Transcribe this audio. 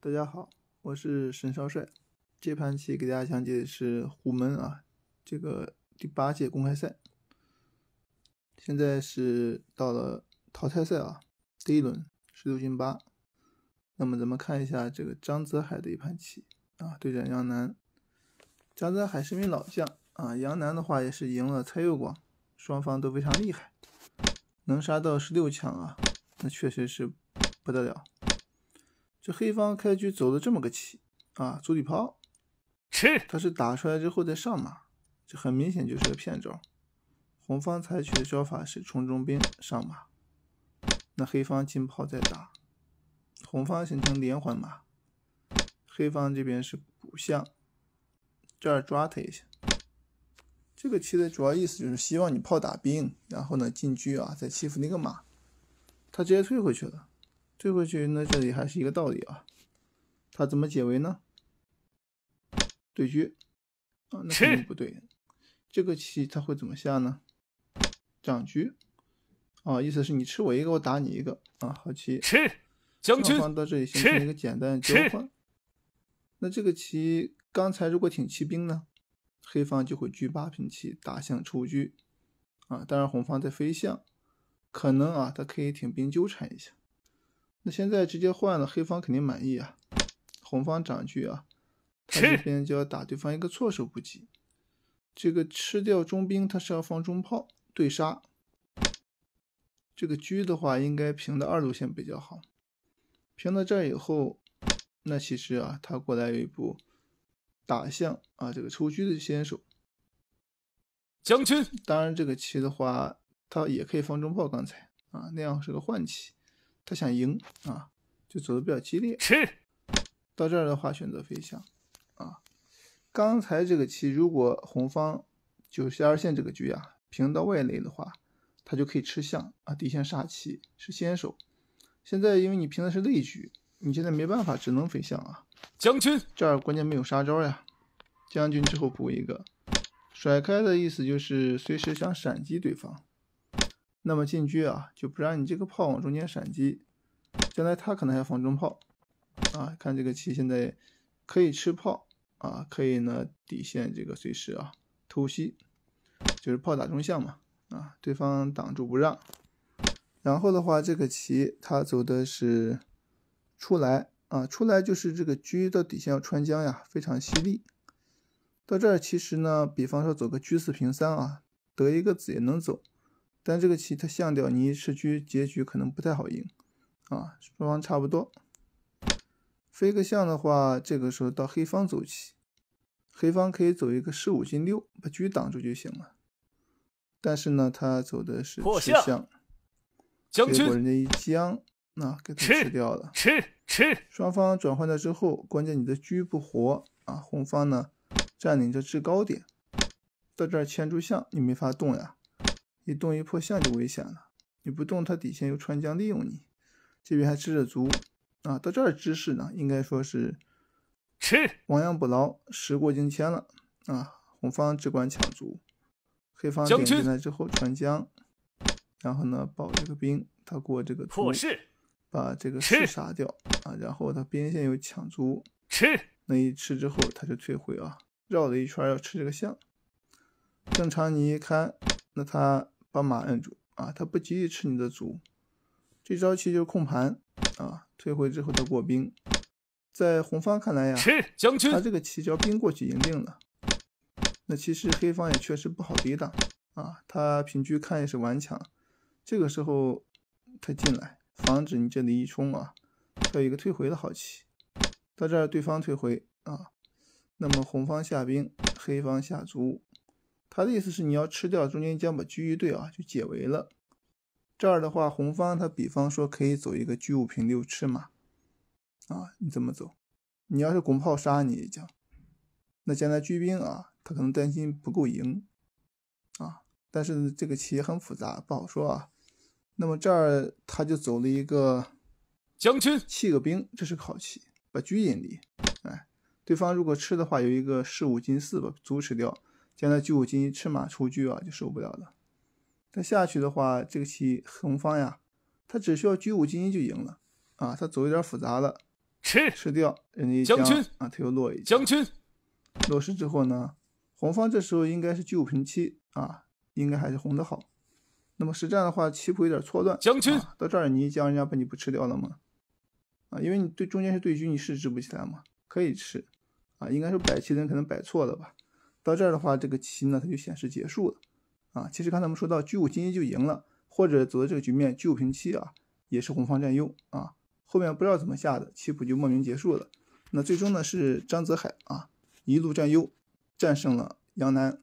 大家好，我是沈少帅。这盘棋给大家讲解的是虎门啊，这个第八届公开赛，现在是到了淘汰赛啊，第一轮十六进八。那么咱们看一下这个张泽海的一盘棋啊，对战杨楠。张泽海是名老将啊，杨楠的话也是赢了蔡佑广，双方都非常厉害，能杀到十六强啊，那确实是不得了。这黑方开局走了这么个棋啊，卒底炮，吃。他是打出来之后再上马，这很明显就是个骗招。红方采取的招法是冲中兵上马，那黑方进炮再打，红方形成连环马。黑方这边是补象，这儿抓他一下。这个棋的主要意思就是希望你炮打兵，然后呢进车啊，再欺负那个马。他直接退回去了。退回去，那这里还是一个道理啊。他怎么解围呢？对车啊，那肯定不对。这个棋他会怎么下呢？长车啊，意思是你吃我一个，我打你一个啊。好棋，吃将军。方到这里形成一个简单的交换。那这个棋刚才如果挺骑兵呢，黑方就会车八平七打象出车啊。当然红方在飞象，可能啊他可以挺兵纠缠一下。那现在直接换了，黑方肯定满意啊。红方长车啊，他这边就要打对方一个措手不及。这个吃掉中兵，他是要放中炮对杀。这个车的话，应该平到二路线比较好。平到这儿以后，那其实啊，他过来有一步打象啊，这个抽车的先手。将军！当然，这个棋的话，他也可以放中炮。刚才啊，那样是个换棋。他想赢啊，就走的比较激烈。吃，到这儿的话选择飞象啊。刚才这个棋如果红方九十二线这个局啊，平到外垒的话，他就可以吃象啊。底线杀棋是先手，现在因为你平的是肋局，你现在没办法，只能飞象啊。将军，这儿关键没有杀招呀。将军之后补一个，甩开的意思就是随时想闪击对方。那么禁车啊，就不让你这个炮往中间闪击，将来他可能要防中炮啊。看这个棋现在可以吃炮啊，可以呢底线这个随时啊偷袭，就是炮打中象嘛啊，对方挡住不让。然后的话，这个棋他走的是出来啊，出来就是这个车到底线要穿江呀，非常犀利。到这儿其实呢，比方说走个车四平三啊，得一个子也能走。但这个棋它象掉，你吃车，结局可能不太好赢，啊，双方差不多。飞个象的话，这个时候到黑方走棋，黑方可以走一个十五进六，把车挡住就行了。但是呢，他走的是吃象，结果人家一将，那给他吃掉了。吃吃，双方转换掉之后，关键你的车不活啊，红方呢占领着制高点，到这儿牵住象，你没法动呀。你动一破象就危险了，你不动，他底线又穿将利用你，这边还吃着卒啊，到这儿知识呢，应该说是吃亡羊补牢，时过境迁了啊。红方只管抢卒，黑方顶进来之后穿将，然后呢保这个兵，他过这个破势，把这个士杀掉啊，然后他边线又抢卒吃，那一吃之后他就退回啊，绕了一圈要吃这个象，正常你一看，那他。把马摁住啊，他不急于吃你的卒，这招棋就是控盘啊，退回之后再过兵。在红方看来呀，吃将军，他这个棋只要兵过去赢定了。那其实黑方也确实不好抵挡啊，他平车看也是顽强。这个时候他进来，防止你这里一冲啊，他有一个退回的好棋。到这儿对方退回啊，那么红方下兵，黑方下卒。他的意思是你要吃掉中间将把车一对啊，就解围了。这儿的话，红方他比方说可以走一个车五平六吃嘛，啊，你怎么走？你要是拱炮杀你将，那将来车兵啊，他可能担心不够赢啊，但是这个棋很复杂，不好说啊。那么这儿他就走了一个将军，弃个兵，这是好棋，把车引离。哎，对方如果吃的话，有一个士五进四把卒吃掉。将他车五金吃马出车啊，就受不了了。再下去的话，这个棋红方呀，他只需要车五金就赢了啊。他走有点复杂了，吃吃掉人家将军啊，他又落一将军。落士之后呢，红方这时候应该是车五平七啊，应该还是红的好。那么实战的话，棋谱有点错乱。将军到这儿，你将人家把你不吃掉了吗？啊，因为你对中间是对车，你是支不起来嘛，可以吃啊。应该是摆棋的人可能摆错了吧。到这儿的话，这个棋呢，它就显示结束了，啊，其实刚才我们说到车五进一就赢了，或者走到这个局面车五平七啊，也是红方占优啊，后面不知道怎么下的棋谱就莫名结束了，那最终呢是张泽海啊一路占优战胜了杨楠。